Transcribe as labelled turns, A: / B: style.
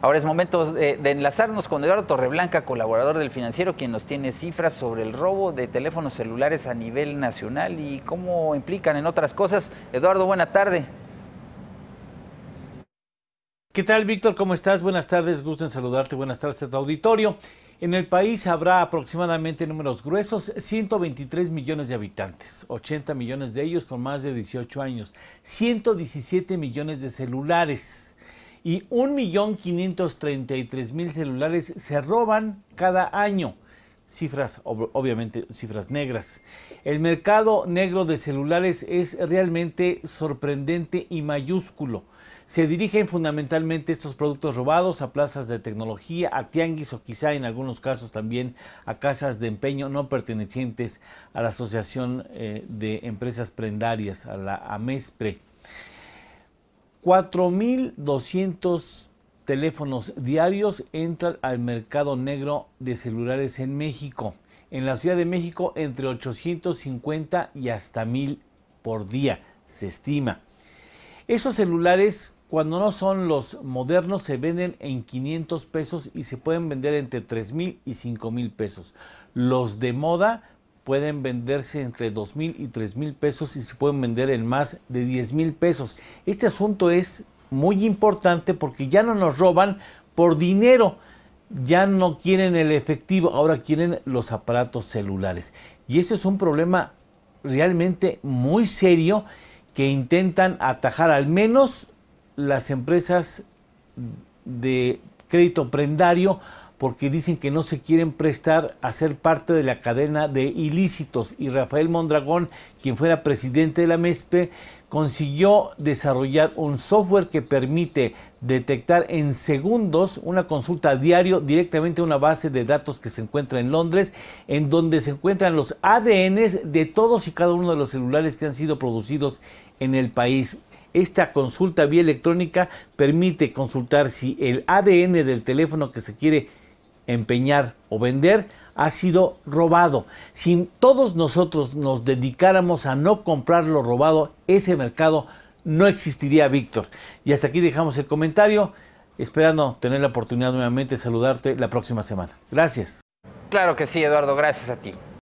A: Ahora es momento de, enlazarnos con Eduardo Torreblanca, colaborador del financiero, quien nos tiene cifras sobre el robo de teléfonos celulares a nivel nacional y cómo implican en otras cosas. Eduardo, buena tarde. ¿Qué tal, Víctor? ¿Cómo estás? Buenas tardes, gusto en saludarte. Buenas tardes a tu auditorio. En el país habrá aproximadamente números gruesos 123 millones de habitantes, 80 millones de ellos con más de 18 años, 117 millones de celulares y 1.533.000 celulares se roban cada año. Cifras, obviamente, cifras negras. El mercado negro de celulares es realmente sorprendente y mayúsculo. Se dirigen fundamentalmente estos productos robados a plazas de tecnología, a tianguis o quizá en algunos casos también a casas de empeño no pertenecientes a la Asociación eh, de Empresas Prendarias, a la AMESPRE. 4.200 teléfonos diarios entran al mercado negro de celulares en México. En la Ciudad de México entre 850 y hasta 1.000 por día, se estima. Esos celulares, cuando no son los modernos, se venden en 500 pesos y se pueden vender entre 3.000 y 5.000 pesos. Los de moda pueden venderse entre dos mil y tres mil pesos y se pueden vender en más de diez mil pesos. Este asunto es muy importante porque ya no nos roban por dinero, ya no quieren el efectivo, ahora quieren los aparatos celulares. Y este es un problema realmente muy serio que intentan atajar al menos las empresas de crédito prendario porque dicen que no se quieren prestar a ser parte de la cadena de ilícitos y Rafael Mondragón, quien fuera presidente de la MESPE, e, consiguió desarrollar un software que permite detectar en segundos una consulta diario directamente a una base de datos que se encuentra en Londres, en donde se encuentran los ADNs de todos y cada uno de los celulares que han sido producidos en el país. Esta consulta vía electrónica permite consultar si el ADN del teléfono que se quiere empeñar o vender ha sido robado. Si todos nosotros nos dedicáramos a no comprar lo robado, ese mercado no existiría, Víctor. Y hasta aquí dejamos el comentario, esperando tener la oportunidad nuevamente de saludarte la próxima semana. Gracias. Claro que sí, Eduardo, gracias a ti.